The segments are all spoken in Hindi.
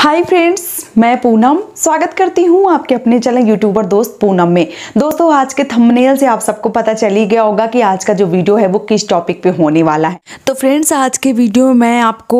हाय फ्रेंड्स मैं पूनम स्वागत करती हूँ आपके अपने चैनल यूट्यूबर दोस्त पूनम में दोस्तों आज के थंबनेल से आप सबको पता चल ही गया होगा कि आज का जो वीडियो है वो किस टॉपिक पे होने वाला है तो फ्रेंड्स आज के वीडियो में मैं आपको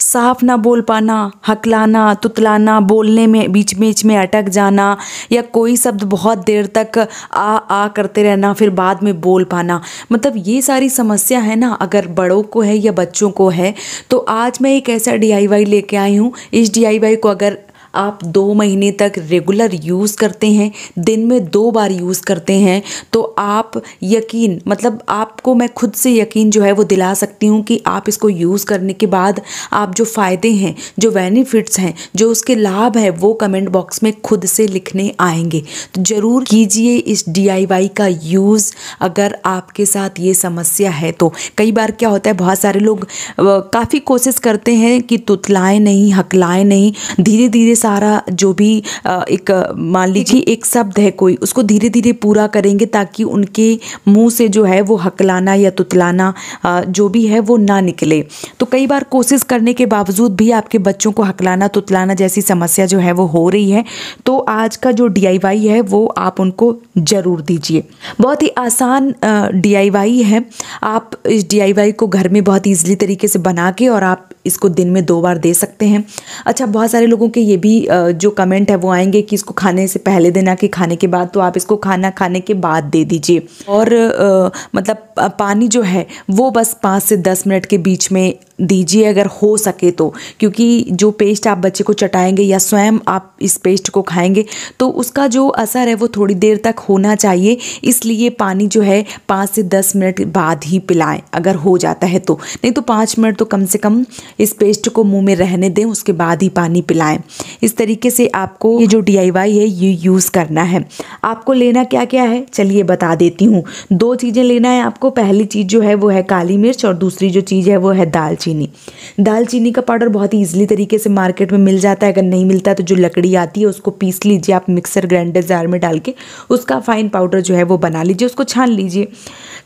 साफ ना बोल पाना हकलाना तुतलाना बोलने में बीच बीच में अटक जाना या कोई शब्द बहुत देर तक आ आ करते रहना फिर बाद में बोल पाना मतलब ये सारी समस्या है ना अगर बड़ों को है या बच्चों को है तो आज मैं एक ऐसा डी लेके आई हूँ इस डी भाई भाई को अगर आप दो महीने तक रेगुलर यूज़ करते हैं दिन में दो बार यूज़ करते हैं तो आप यकीन मतलब आपको मैं खुद से यकीन जो है वो दिला सकती हूँ कि आप इसको यूज़ करने के बाद आप जो फ़ायदे हैं जो बेनिफिट्स हैं जो उसके लाभ हैं वो कमेंट बॉक्स में खुद से लिखने आएंगे तो ज़रूर कीजिए इस डी का यूज़ अगर आपके साथ ये समस्या है तो कई बार क्या होता है बहुत सारे लोग काफ़ी कोशिश करते हैं कि तुतलाएँ नहीं हकलाएँ नहीं धीरे धीरे सारा जो भी एक मान लीजिए एक शब्द है कोई उसको धीरे धीरे पूरा करेंगे ताकि उनके मुंह से जो है वो हकलाना या तुतलाना जो भी है वो ना निकले तो कई बार कोशिश करने के बावजूद भी आपके बच्चों को हकलाना तुतलाना जैसी समस्या जो है वो हो रही है तो आज का जो डी है वो आप उनको ज़रूर दीजिए बहुत ही आसान डी है आप इस डी को घर में बहुत ईजिली तरीके से बना के और आप इसको दिन में दो बार दे सकते हैं अच्छा बहुत सारे लोगों के ये भी जो कमेंट है वो आएंगे कि इसको खाने से पहले देना कि खाने के बाद तो आप इसको खाना खाने के बाद दे दीजिए और मतलब पानी जो है वो बस पाँच से दस मिनट के बीच में दीजिए अगर हो सके तो क्योंकि जो पेस्ट आप बच्चे को चटाएंगे या स्वयं आप इस पेस्ट को खाएंगे तो उसका जो असर है वो थोड़ी देर तक होना चाहिए इसलिए पानी जो है पाँच से दस मिनट बाद ही पिलाएं अगर हो जाता है तो नहीं तो पाँच मिनट तो कम से कम इस पेस्ट को मुंह में रहने दें उसके बाद ही पानी पिलाएं इस तरीके से आपको ये जो डी है ये यूज़ करना है आपको लेना क्या क्या है चलिए बता देती हूँ दो चीज़ें लेना है आपको पहली चीज़ जो है वो है काली मिर्च और दूसरी जो चीज़ है वो है दालचीन दालचीनी दालचीनी का पाउडर बहुत ही ईजिली तरीके से मार्केट में मिल जाता है अगर नहीं मिलता तो जो लकड़ी आती है उसको पीस लीजिए आप मिक्सर ग्राइंडर जार में डाल के उसका फाइन पाउडर जो है वो बना लीजिए उसको छान लीजिए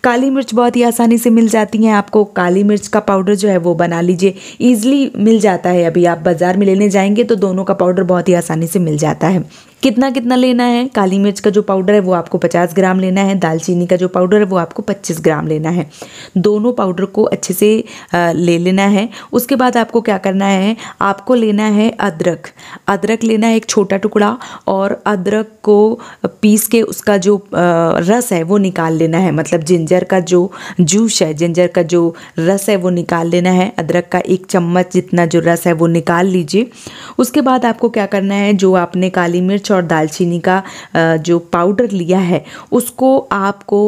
काली मिर्च बहुत ही आसानी से मिल जाती हैं आपको काली मिर्च का पाउडर जो है वो बना लीजिए ईजिली मिल जाता है अभी आप बाज़ार में लेने जाएंगे तो दोनों का पाउडर बहुत ही आसानी से मिल जाता है कितना कितना लेना है काली मिर्च का जो पाउडर है वो आपको पचास ग्राम लेना है दालचीनी का जो पाउडर है वो आपको पच्चीस ग्राम लेना है दोनों पाउडर को अच्छे से ले लेना है उसके बाद आपको क्या करना है आपको लेना है अदरक अदरक लेना है एक छोटा टुकड़ा और अदरक को पीस के उसका जो रस है वो निकाल लेना है मतलब जिंजर का जो जूस है जिंजर का जो रस है वो निकाल लेना है अदरक का एक चम्मच जितना जो रस है वो निकाल लीजिए उसके बाद आपको क्या करना है जो आपने काली मिर्च और दालचीनी का जो पाउडर लिया है उसको आपको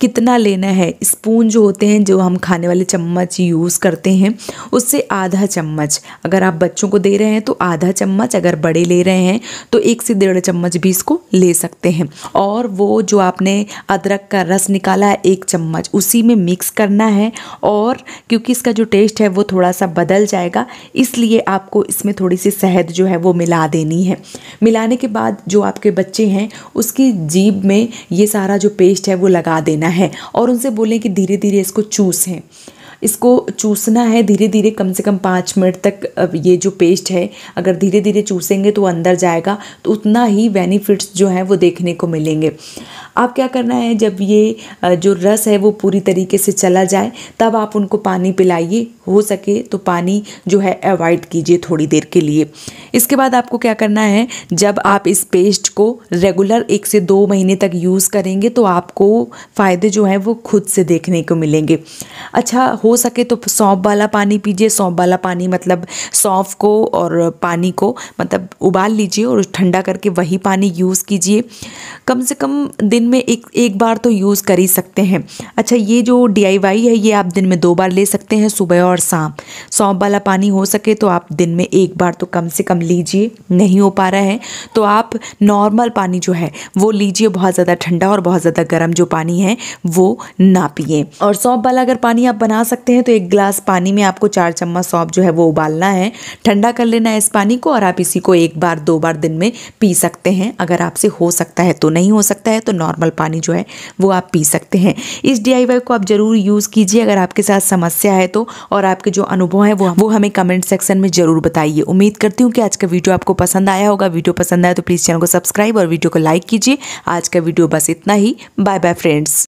कितना लेना है स्पून जो होते हैं जो हम खाने वाले चम्मच यूज़ करते हैं उससे आधा चम्मच अगर आप बच्चों को दे रहे हैं तो आधा चम्मच अगर बड़े ले रहे हैं तो एक से डेढ़ चम्मच भी इसको ले सकते हैं और वो जो आपने अदरक का रस निकाला है एक चम्मच उसी में मिक्स करना है और क्योंकि इसका जो टेस्ट है वो थोड़ा सा बदल जाएगा इसलिए आपको इसमें थोड़ी सी शहद जो है वो मिला देनी है मिलाने के बाद बाद जो आपके बच्चे हैं उसकी जीभ में ये सारा जो पेस्ट है वो लगा देना है और उनसे बोलें कि धीरे धीरे इसको चूसें इसको चूसना है धीरे धीरे कम से कम पाँच मिनट तक ये जो पेस्ट है अगर धीरे धीरे चूसेंगे तो अंदर जाएगा तो उतना ही बेनिफिट्स जो हैं वो देखने को मिलेंगे आप क्या करना है जब ये जो रस है वो पूरी तरीके से चला जाए तब आप उनको पानी पिलाइए हो सके तो पानी जो है अवॉइड कीजिए थोड़ी देर के लिए इसके बाद आपको क्या करना है जब आप इस पेस्ट को रेगुलर एक से दो महीने तक यूज़ करेंगे तो आपको फ़ायदे जो हैं वो खुद से देखने को मिलेंगे अच्छा हो सके तो सौंप वाला पानी पीजिए सौंप वाला पानी मतलब सौंफ को और पानी को मतलब उबाल लीजिए और ठंडा करके वही पानी यूज़ कीजिए कम से कम दिन में एक एक बार तो यूज़ कर ही सकते हैं अच्छा ये जो डी है ये आप दिन में दो बार ले सकते हैं सुबह और शाम सौंप वाला पानी हो सके तो आप दिन में एक बार तो कम से कम लीजिए नहीं हो पा रहा है तो आप नॉर्मल पानी जो है वो लीजिए बहुत ज़्यादा ठंडा और बहुत ज़्यादा गर्म जो पानी है वो ना पिए और सौंफ वाला अगर पानी आप बना सकते हैं तो एक ग्लास पानी में आपको चार चम्मच सौंप जो है वो उबालना है ठंडा कर लेना है इस पानी को और आप इसी को एक बार दो बार दिन में पी सकते हैं अगर आपसे हो सकता है तो नहीं हो सकता है तो नॉर्मल पानी जो है वो आप पी सकते हैं इस डी को आप ज़रूर यूज़ कीजिए अगर आपके साथ समस्या है तो और आपके जो अनुभव है वो वो हमें कमेंट सेक्शन में ज़रूर बताइए उम्मीद करती हूँ कि आज का वीडियो आपको पसंद आया होगा वीडियो पसंद आया तो प्लीज़ चैनल को सब्सक्राइब और वीडियो को लाइक कीजिए आज का वीडियो बस इतना ही बाय बाय फ्रेंड्स